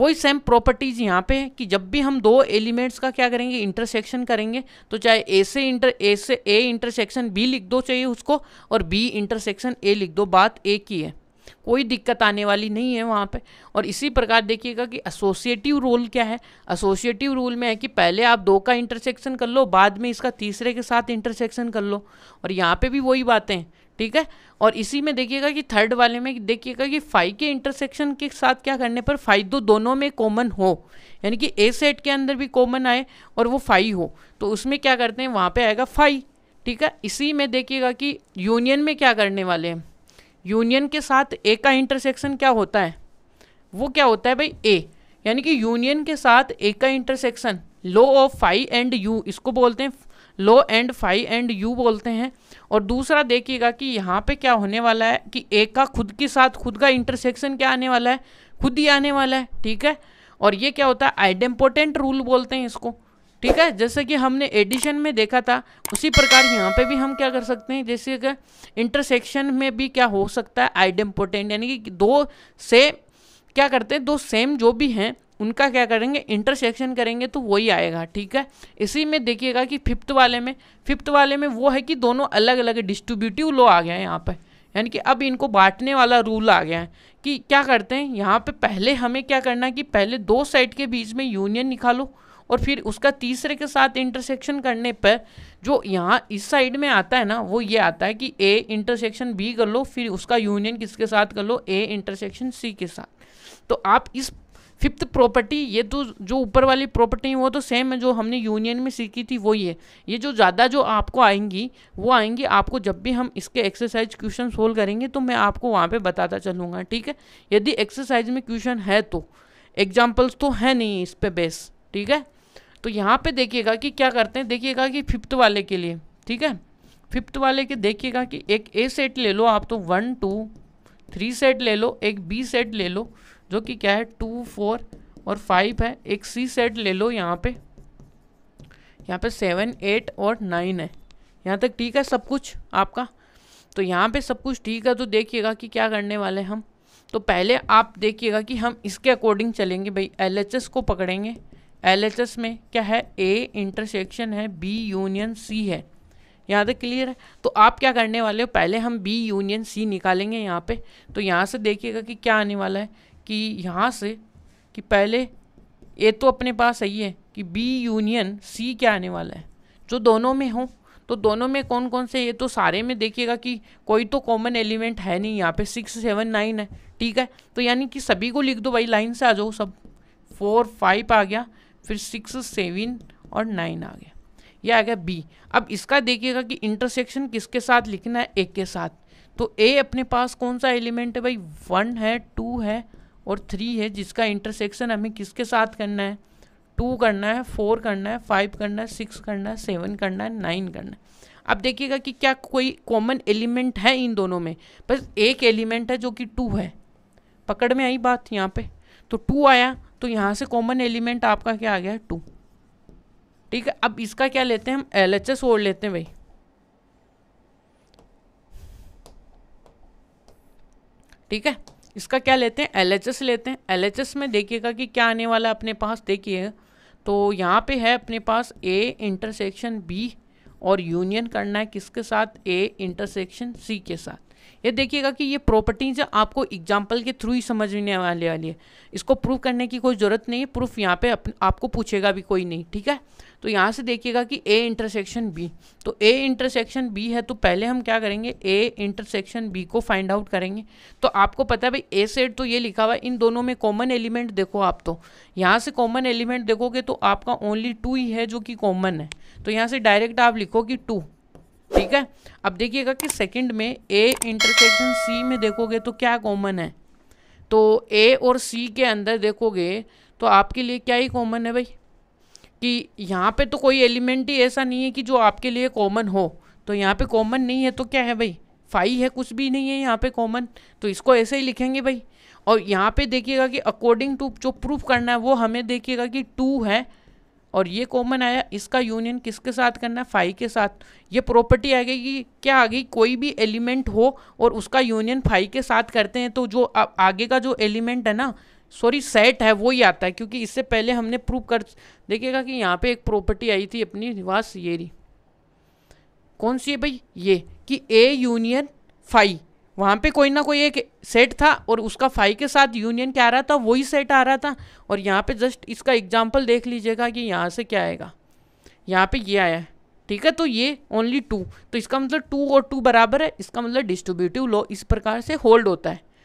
वही same properties यहाँ पे कि जब भी हम दो एलिमेंट्स का क्या करेंगे इंटरसेक्शन करेंगे तो चाहे ए से इंटर ए से ए इंटरसेक्शन बी लिख दो चाहिए उसको और बी इंटरसेक्शन ए लिख दो बात ए की है कोई दिक्कत आने वाली नहीं है वहाँ पे और इसी प्रकार देखिएगा कि एसोसिएटिव रूल क्या है एसोसिएटिव रूल में है कि पहले आप दो का इंटरसेक्शन कर लो बाद में इसका तीसरे के साथ इंटरसेक्शन कर लो और यहाँ पे भी वही बातें ठीक है और इसी में देखिएगा कि थर्ड वाले में देखिएगा कि फाइव के इंटरसेक्शन के साथ क्या करने पर फाइव दो दोनों में कॉमन हो यानी कि ए सेट के अंदर भी कॉमन आए और वो फाइव हो तो उसमें क्या करते हैं वहाँ पे आएगा फाइव ठीक है इसी में देखिएगा कि यूनियन में क्या करने वाले हैं यूनियन के साथ ए का इंटरसेक्शन क्या होता है वो क्या होता है भाई ए यानी कि यूनियन के साथ ए का इंटरसेक्शन लो ऑफ फाइव एंड यू इसको बोलते हैं लो एंड फाई एंड यू बोलते हैं और दूसरा देखिएगा कि यहाँ पे क्या होने वाला है कि ए का खुद के साथ खुद का इंटरसेक्शन क्या आने वाला है खुद ही आने वाला है ठीक है और ये क्या होता है आइडेम्पोटेंट रूल बोलते हैं इसको ठीक है जैसे कि हमने एडिशन में देखा था उसी प्रकार यहाँ पे भी हम क्या कर सकते हैं जैसे कि इंटरसेक्शन में भी क्या हो सकता है आइडम्पोर्टेंट यानी कि दो से क्या करते हैं दो सेम जो भी हैं उनका क्या करेंगे इंटरसेक्शन करेंगे तो वही आएगा ठीक है इसी में देखिएगा कि फिफ्थ वाले में फिफ्थ वाले में वो है कि दोनों अलग अलग डिस्ट्रीब्यूटिव लॉ आ गया है यहाँ पर यानी कि अब इनको बांटने वाला रूल आ गया है कि क्या करते हैं यहाँ पे पहले हमें क्या करना है कि पहले दो साइड के बीच में यूनियन निकालो और फिर उसका तीसरे के साथ इंटरसेक्शन करने पर जो यहाँ इस साइड में आता है ना वो ये आता है कि ए इंटरसेक्शन बी कर लो फिर उसका यूनियन किसके साथ कर लो ए इंटरसेक्शन सी के साथ तो आप इस फिफ्थ प्रॉपर्टी ये तो जो ऊपर वाली प्रॉपर्टी वो तो सेम है जो हमने यूनियन में सीखी थी वही है ये जो ज़्यादा जो आपको आएंगी वो आएंगी आपको जब भी हम इसके एक्सरसाइज क्वेश्चन सोल्व करेंगे तो मैं आपको वहाँ पे बताता चलूँगा ठीक है यदि एक्सरसाइज में क्वेश्चन है तो एग्जाम्पल्स तो है नहीं इस पर बेस ठीक है तो यहाँ पे देखिएगा कि क्या करते हैं देखिएगा कि फिफ्थ वाले के लिए ठीक है फिफ्थ वाले के देखिएगा कि एक ए सेट ले लो आप तो वन टू थ्री सेट ले लो एक बी सेट ले लो जो कि क्या है टू फोर और फाइव है एक सी सेट ले लो यहाँ पे यहाँ पे सेवन एट और नाइन है यहाँ तक ठीक है सब कुछ आपका तो यहाँ पे सब कुछ ठीक है तो देखिएगा कि क्या करने वाले हम तो पहले आप देखिएगा कि हम इसके अकॉर्डिंग चलेंगे भाई एल को पकड़ेंगे एल में क्या है ए इंटरसेक्शन है बी यूनियन सी है यहाँ तक क्लियर है तो आप क्या करने वाले हो पहले हम बी यूनियन सी निकालेंगे यहाँ पे तो यहाँ से देखिएगा कि क्या आने वाला है कि यहाँ से कि पहले ए तो अपने पास सही है कि बी यूनियन सी क्या आने वाला है जो दोनों में हो तो दोनों में कौन कौन से ये तो सारे में देखिएगा कि कोई तो कॉमन एलिमेंट है नहीं यहाँ पे सिक्स सेवन नाइन है ठीक है तो यानी कि सभी को लिख दो भाई लाइन से आ जाओ सब फोर फाइव आ गया फिर सिक्स सेवन और नाइन आ गया यह आ गया बी अब इसका देखिएगा कि इंटरसेक्शन किसके साथ लिखना है ए के साथ तो ए अपने पास कौन सा एलिमेंट है भाई वन है टू है और थ्री है जिसका इंटरसेक्शन हमें किसके साथ करना है टू करना है फोर करना है फाइव करना है सिक्स करना है सेवन करना है नाइन करना है अब देखिएगा कि क्या कोई कॉमन एलिमेंट है इन दोनों में बस एक एलिमेंट है जो कि टू है पकड़ में आई बात यहाँ पे तो टू आया तो यहाँ से कॉमन एलिमेंट आपका क्या आ गया टू ठीक है अब इसका क्या लेते हैं हम एल एच एस ओढ़ लेते हैं भाई ठीक है इसका क्या लेते हैं एल लेते हैं एल में देखिएगा कि क्या आने वाला है अपने पास देखिए तो यहाँ पे है अपने पास ए इंटरसेक्शन बी और यूनियन करना है किसके साथ ए इंटरसेक्शन सी के साथ ये देखिएगा कि ये प्रॉपर्टीज आपको एग्जाम्पल के थ्रू ही समझने वाले वाली है इसको प्रूफ करने की कोई ज़रूरत नहीं है प्रूफ यहाँ पे अप, आपको पूछेगा भी कोई नहीं ठीक है तो यहाँ से देखिएगा कि ए इंटरसेक्शन बी तो ए इंटरसेक्शन बी है तो पहले हम क्या करेंगे ए इंटरसेक्शन बी को फाइंड आउट करेंगे तो आपको पता है भाई ए सेट तो ये लिखा हुआ है इन दोनों में कॉमन एलिमेंट देखो आप तो यहाँ से कॉमन एलिमेंट देखोगे तो आपका ओनली टू ही है जो कि कॉमन है तो यहाँ से डायरेक्ट आप लिखो कि टू ठीक है अब देखिएगा कि सेकंड में ए इंटरसेक्शन सी में देखोगे तो क्या कॉमन है तो ए और सी के अंदर देखोगे तो आपके लिए क्या ही कॉमन है भाई कि यहाँ पे तो कोई एलिमेंट ही ऐसा नहीं है कि जो आपके लिए कॉमन हो तो यहाँ पे कॉमन नहीं है तो क्या है भाई फाइव है कुछ भी नहीं है यहाँ पे कॉमन तो इसको ऐसे ही लिखेंगे भाई और यहाँ पे देखिएगा कि अकॉर्डिंग टू जो प्रूफ करना है वो हमें देखिएगा कि टू है और ये कॉमन आया इसका यूनियन किसके साथ करना है फाइव के साथ ये प्रॉपर्टी आ गई कि क्या आ गई कोई भी एलिमेंट हो और उसका यूनियन फाइव के साथ करते हैं तो जो आ, आगे का जो एलिमेंट है ना सॉरी सेट है वो ही आता है क्योंकि इससे पहले हमने प्रूव कर देखिएगा कि यहाँ पे एक प्रॉपर्टी आई थी अपनी निवास येरी कौन सी है भाई ये कि ए यूनियन फाइव वहाँ पे कोई ना कोई एक सेट था और उसका फाइव के साथ यूनियन क्या आ रहा था वही सेट आ रहा था और यहाँ पे जस्ट इसका एग्जाम्पल देख लीजिएगा कि यहाँ से क्या आएगा यहाँ पे ये आया है ठीक है तो ये ओनली टू तो इसका मतलब टू और टू बराबर है इसका मतलब डिस्ट्रीब्यूटिव लॉ इस प्रकार से होल्ड होता है